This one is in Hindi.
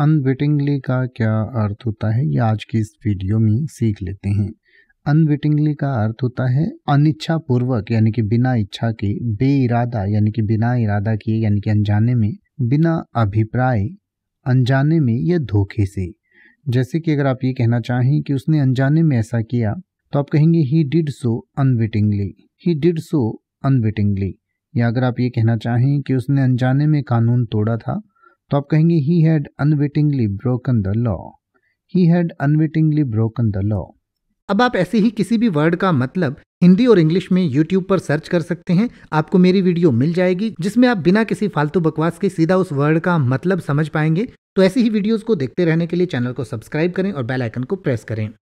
अनविटिंगली का क्या अर्थ होता है ये आज की इस वीडियो में सीख लेते हैं अनविटिंगली का अर्थ होता है अनिच्छा पूर्वक यानी कि बिना इच्छा के बे इरादा यानी कि बिना इरादा किए यानी कि अनजाने में बिना अभिप्राय अनजाने में या धोखे से जैसे कि अगर आप ये कहना चाहें कि उसने अनजाने में ऐसा किया तो आप कहेंगे he did so unwittingly he did so unwittingly या अगर आप ये कहना चाहें कि उसने अनजाने में कानून तोड़ा था तो आप कहेंगे he had unwittingly broken the law he had unwittingly broken the law अब आप ऐसे ही किसी भी वर्ड का मतलब हिंदी और इंग्लिश में YouTube पर सर्च कर सकते हैं आपको मेरी वीडियो मिल जाएगी जिसमें आप बिना किसी फालतू बकवास के सीधा उस वर्ड का मतलब समझ पाएंगे तो ऐसी ही वीडियोस को देखते रहने के लिए चैनल को सब्सक्राइब करें और बेल आइकन को प्रेस करें